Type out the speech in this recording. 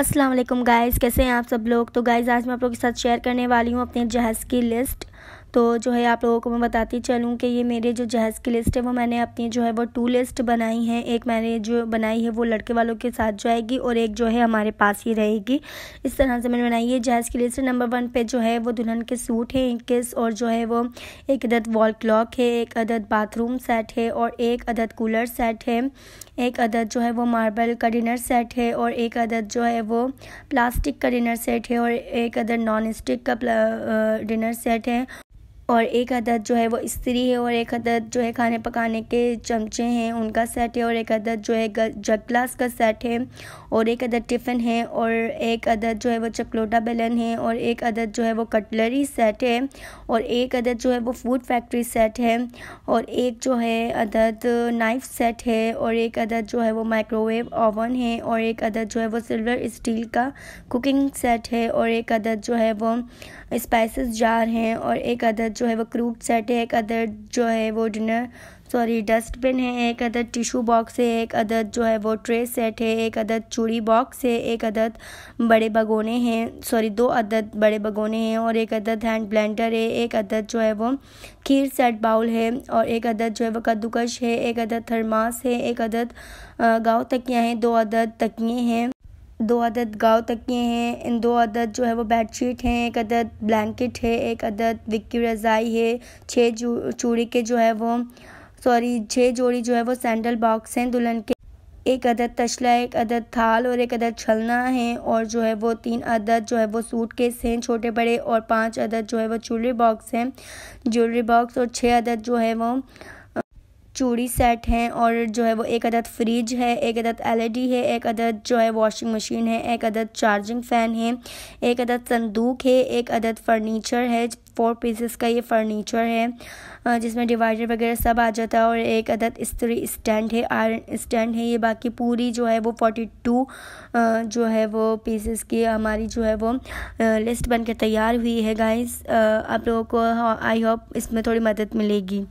Aslam guys कैसे हैं आप सब लोग तो गाइज़ आज मैं आप लोगों के साथ शेयर करने वाली हूँ अपने जहाज़ की लिस्ट तो जो है आप लोगों को मैं बताती चलूँ कि ये मेरे जो जहेज़ की लिस्ट है वो मैंने अपनी जो है वो टू लिस्ट बनाई है एक मैंने जो बनाई है वो लड़के वालों के साथ जाएगी और एक जो है हमारे पास ही रहेगी इस तरह से मैंने बनाई है जहेज़ की लिस्ट नंबर वन पे जो है वो दुल्हन के सूट है किस और जो है वो एक अदद वॉल क्लॉक है एक अदद बाथरूम सेट है और एक अदद कूलर सेट है एक अदद जो है वो मार्बल का डिनर सेट है और एक अदद जो है वो प्लास्टिक का डिनर सेट है और एक अदद नॉन स्टिक का डिनर सेट है और एक अदद जो है वो स्त्री है और एक अदद जो है खाने पकाने के चमचे हैं उनका सेट है और एक अदद जो है जग ग्लास का सेट है और एक अदद टिफ़िन है और एक अदद जो है वो चकलोटा बेलन है और एक अदद जो है वो कटलरी सेट है और एक अदद जो है वो फूड फैक्ट्री सेट है और एक जो है अदद नाइफ सेट है और एक अदद जो है वो माइक्रोवेव ओवन है और एक अदद जो है वो सिल्वर स्टील का कुकिंग सेट है और एक अदद जो है वो स्पाइसिस जार हैं और एक अदद जो है वो क्रूड सेट है एक अदर जो है वो डिनर सॉरी डस्टबिन है एक अदद टिशू बॉक्स है एक अदद जो है वो ट्रे सेट है एक अदद चूड़ी बॉक्स है एक अदद बड़े भगोने हैं सॉरी दो अदद बड़े भगोने हैं और एक अदद हैंड ब्लेंडर है एक अदद जो है वो खीर सेट बाउल है और एक अदद जो है वो कद्दूकश है एक अदद थरमास है एक अदद गाँव तकियाँ हैं दो अदद तकिए हैं दो अदद गाँव तकिए हैं इन दो अदद जो है वो बेडशीट हैं एक अदद ब्लैंकेट है एक अदद विक्की रज़ाई है छः चूड़ी के जो है वो सॉरी छः जोड़ी जो है वो सैंडल बॉक्स हैं दुल्हन के एक अदद तशला एक अदद थाल और एक अदद छलना है और जो है वो तीन अदद जो है वो सूट केस हैं छोटे बड़े और पांच अदद जो है वो ज्वेलरी बॉक्स हैं ज्वेलरी बॉक्स और छः अदद जो है वो चूड़ी सेट हैं और जो है वो एक अदद फ्रिज है एक अदद एलईडी e है एक अदद जो है वॉशिंग मशीन है एक अदद चार्जिंग फ़ैन है एक अदद संदूक है एक अदद फर्नीचर है फोर पीसेस का ये फर्नीचर है जिसमें डिवाइडर वगैरह सब आ जाता है और एक अदद इस्तरी स्टैंड है आयरन स्टैंड है ये बाकी पूरी जो है वो फोर्टी टू जो है वो पीसेस की हमारी जो है वो लिस्ट बनकर तैयार हुई है गाइस आप लोगों को आई हाँ, होप इसमें थोड़ी मदद मिलेगी